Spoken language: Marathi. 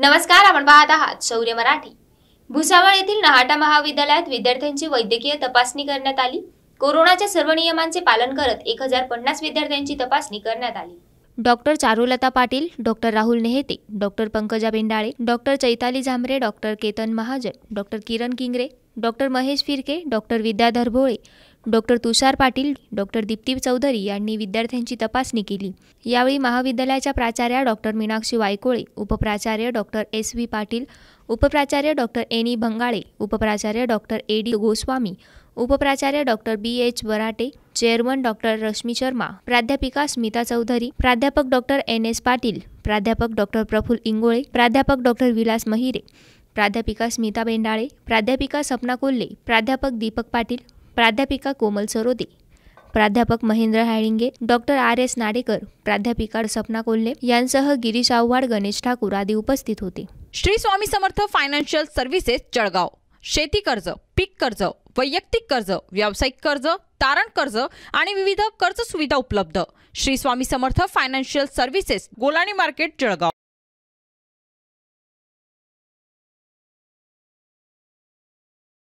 नमस्कार आपण पाहत आहात शौर्य मराठी भुसावळ येथील नहाटा महाविद्यालयात विद्यार्थ्यांची वैद्यकीय तपासणी करण्यात आली कोरोनाच्या सर्व नियमांचे पालन करत एक हजार पन्नास विद्यार्थ्यांची तपासणी करण्यात आली doctor Charulata Patil doctor Rahul Nehete doctor Pankaja Bendale doctor Chaitali Zambare doctor Ketan Mahajan doctor Kiran Kingre doctor Mahesh Phirke doctor Vidyadhar Bhole doctor Tushar Patil doctor Deepti Chaudhari यांनी विद्यार्थ्यांची तपासणी केली यावेळी महाविद्यालयाच्या प्राचार्या डॉक्टर मीनाक्षी वायकोळे उपप्राचार्य डॉक्टर एस व्ही पाटील उपप्राचार्य डॉक्टर एनी भंगाळे उपप्राचार्य डॉक्टर ए डी गोस्वामी उपप्राचार्य doctor B H Barate chairman doctor Rashmi Sharma प्राध्यापिका स्मिता चौधरी प्राध्यापक डॉक्टर एन एस पाटील प्राध्यापक डॉक्टर प्रफुल इंगोळे प्राध्यापक डॉक्टर विलास महिरे प्राध्यापिका स्मिता बेंडाळे प्राध्यापिका सपना कोल्हे प्राध्यापक दीपक पाटील प्राध्यापिका कोमल सरोदे प्राध्यापक Mahendra Halinge doctor R S Nadekar प्राध्यापिका सपना कोल्हे यांसह गिरीश आव्हाड गणेश ठाकूर आदी उपस्थित होते श्री स्वामी समर्थ फायनान्शियल सर्व्हिसेस जळगाव शेती कर्ज पीक कर्ज वैयक्तिक कर्ज व्यावसायिक कर्ज तारण कर्ज आणि विविध कर्ज सुविधा उपलब्ध Shri Swami Samarth financial services Golani market Jalgaon